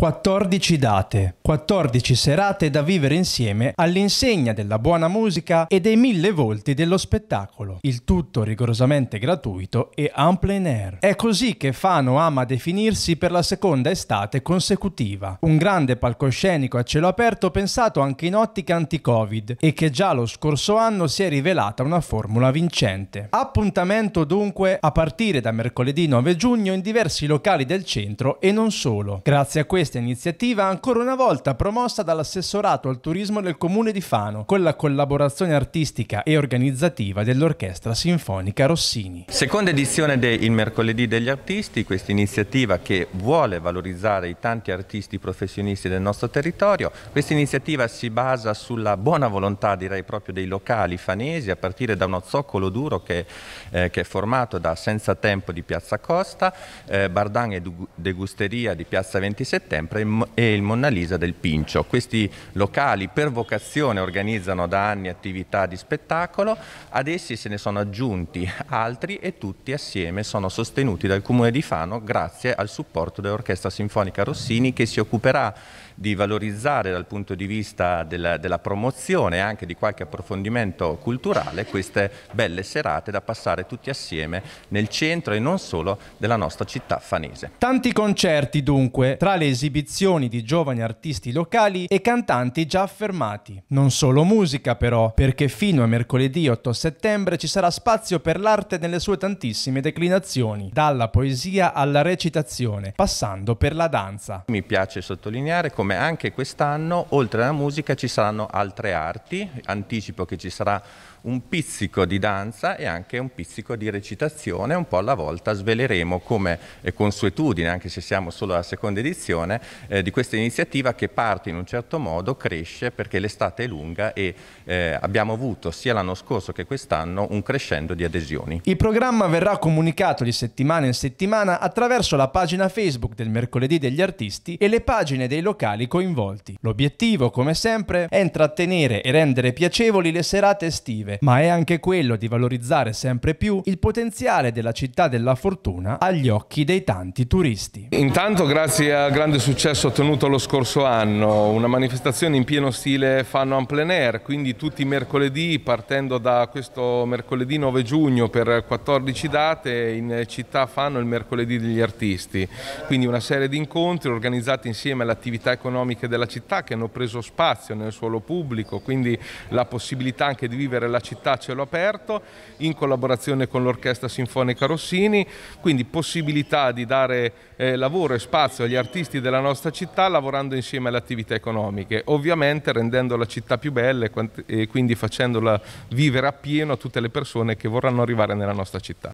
14 date, 14 serate da vivere insieme all'insegna della buona musica e dei mille volti dello spettacolo, il tutto rigorosamente gratuito e en plein air. È così che Fano ama definirsi per la seconda estate consecutiva, un grande palcoscenico a cielo aperto pensato anche in ottica anti-Covid e che già lo scorso anno si è rivelata una formula vincente. Appuntamento dunque a partire da mercoledì 9 giugno in diversi locali del centro e non solo. Grazie a questo questa iniziativa ancora una volta promossa dall'assessorato al turismo del comune di Fano, con la collaborazione artistica e organizzativa dell'Orchestra Sinfonica Rossini. Seconda edizione del Mercoledì degli Artisti, questa iniziativa che vuole valorizzare i tanti artisti professionisti del nostro territorio. Questa iniziativa si basa sulla buona volontà, direi proprio dei locali fanesi, a partire da uno zoccolo duro che, eh, che è formato da Senza Tempo di Piazza Costa, eh, Bardan e Degusteria di Piazza 27 sempre e il Mona Lisa del Pincio. Questi locali per vocazione organizzano da anni attività di spettacolo, ad essi se ne sono aggiunti altri e tutti assieme sono sostenuti dal Comune di Fano grazie al supporto dell'Orchestra Sinfonica Rossini che si occuperà di valorizzare dal punto di vista della, della promozione e anche di qualche approfondimento culturale queste belle serate da passare tutti assieme nel centro e non solo della nostra città fanese. Tanti concerti dunque tra le esibizioni di giovani artisti locali e cantanti già affermati. Non solo musica però, perché fino a mercoledì 8 settembre ci sarà spazio per l'arte nelle sue tantissime declinazioni, dalla poesia alla recitazione, passando per la danza. Mi piace sottolineare come come anche quest'anno oltre alla musica ci saranno altre arti, anticipo che ci sarà un pizzico di danza e anche un pizzico di recitazione, un po' alla volta sveleremo come consuetudine, anche se siamo solo alla seconda edizione, eh, di questa iniziativa che parte in un certo modo, cresce perché l'estate è lunga e eh, abbiamo avuto sia l'anno scorso che quest'anno un crescendo di adesioni. Il programma verrà comunicato di settimana in settimana attraverso la pagina Facebook del mercoledì degli artisti e le pagine dei locali coinvolti. L'obiettivo, come sempre, è intrattenere e rendere piacevoli le serate estive ma è anche quello di valorizzare sempre più il potenziale della città della fortuna agli occhi dei tanti turisti. Intanto grazie al grande successo ottenuto lo scorso anno, una manifestazione in pieno stile fanno en plein air, quindi tutti i mercoledì partendo da questo mercoledì 9 giugno per 14 date in città fanno il mercoledì degli artisti, quindi una serie di incontri organizzati insieme alle attività economiche della città che hanno preso spazio nel suolo pubblico, quindi la possibilità anche di vivere la della città a cielo aperto in collaborazione con l'Orchestra Sinfonica Rossini, quindi possibilità di dare eh, lavoro e spazio agli artisti della nostra città lavorando insieme alle attività economiche, ovviamente rendendo la città più bella e quindi facendola vivere appieno a tutte le persone che vorranno arrivare nella nostra città.